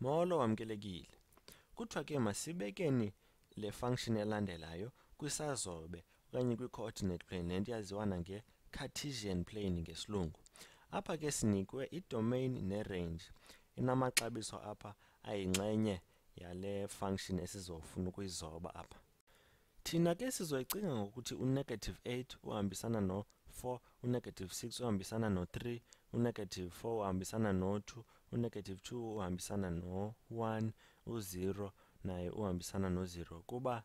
Molo wamkelekile. Kuthiwa ke masibekeni le function elandelayo kwisazobe okanye kwi-coordinate plane lento yaziwa nange-Cartesian plane ngesilungu. Apha ke sinikwe i-domain ne-range inamaxabiso apha ayinxenye yale function esizofuna ukuyizoba apha. Thina ke sizoyicinga ngokuthi u-negative 8 uhambisana no 4 unegative 6 uhambisana no-3 unegative 4 uhambisana no-2 unegative 2 uhambisana no-1 u-0 naye uhambisana no-0 kuba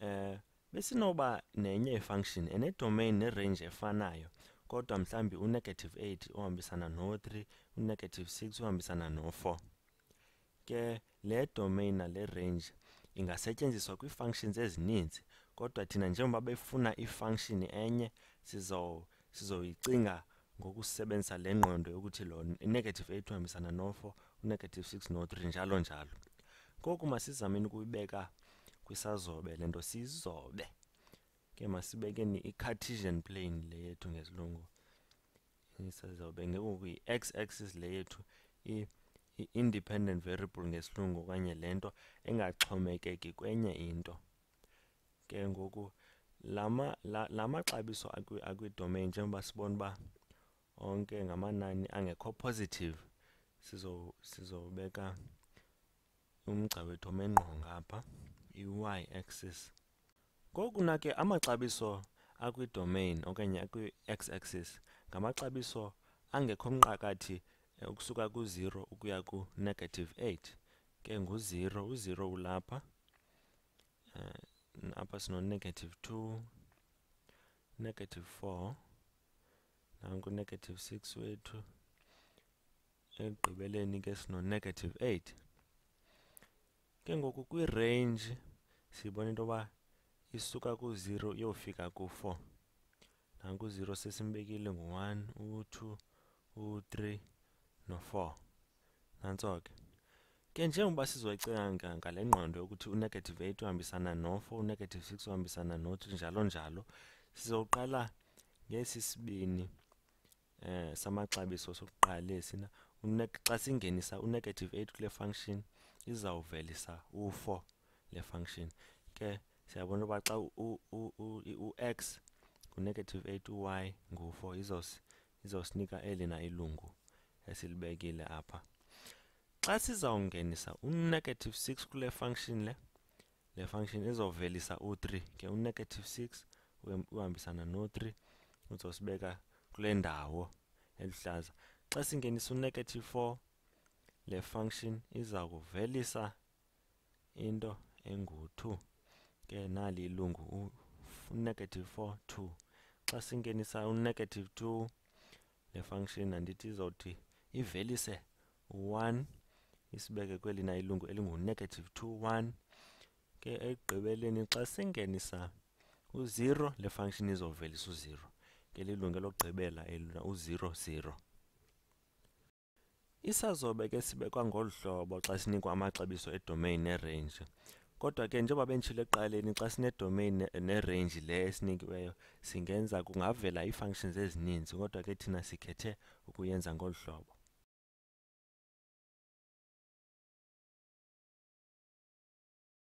eh besinoba nenye ifunction enedomain nerange efanayo kodwa mhlambi unegative 8 uhambisana no-3 unegative 6 uhambisana no-4 ke le domain nale range ingasetyenziswa kwii-functions ezininzi kodwa thina njengoba befuna i-function enye sizo sizoyicinga ngokusebenzisa le ngqondo yokuthi lo negative 8 uhambisana no4 unegative 6 no3 njalo njalo ngoku masizameni ukuyibeka kwisazobe lento sizobe ke masibekeni i-cartesian plane le yethu ngesilungu sizobe ngengoku i-x axis le yethu i-independent variable ngesilungu okanye lento engaxhomekeki kwenye into ke ngoku lama la, maxabiso akwi-domain njengoba sibona uba onke ngamanani angekho positive sizobeka umgca wethu omengqo ngapha i-y axis ngokuna ke amaxabiso akwi-domain okanye akwi-x axis ngamaxabiso angekho mqakathi eh, ukusuka ku-0 ukuya ku-negative 8 ke ngu-0 u-0 ulapha um Mm, apha sino-negative 2 negative 4 nanku negative 6 wethu ekugqibeleni ke sino-negative 8 ke ngoku kwirange siyibona into yoba isuka ku-0 iyofika ku-4 nanku u-0 sesimbekile ngu-1 u-2 u-3 no-4 nantso ke ke njengoba sizoyicinga ngale ngqondo yokuthi unegative 8 uhambisana no-4 unegative 6 uhambisana no-3 njalo njalo sizoqala ngesi sibini eh samaxabiso sokuqalesi na xa singenisa unegative 8 kule function izawuvelisa u-4 le function ke siyabona uba xa u-x ngu-negative 8 u-y ngu-4 izosinika eli na ilungu esilibekile apha xa sizawungenisa u-negative 6 kule function le le function izovelisa u-3 ke u-negative 6 uhambisana no-3 uzosibeka kule ndawo eluhlaza xa singenisa u-negative 4 le function iza kuvelisa into engu-2 ke nali ilungu u-negative 4 2 xa singenisa u-negative 2 le function andithi izothi ivelise u-1 isibeke kwelina ilungu elingu-negative 2 1 ke ekugqibeleni xa singenisa u-0 le function izovelisa u-0 ke lilunge lokugqibela elina u-0 0 isazobe ke sibekwa ngolu hlobo xa sinikwa amaxabiso edomain nerange kodwa ke njengoba benditshilo ekuqaleni xa sinedomain nerange le esinikiweyo singenza kungavela ii-functions ezininzi kodwa ke thina sikhethe ukuyenza ngolu hlobo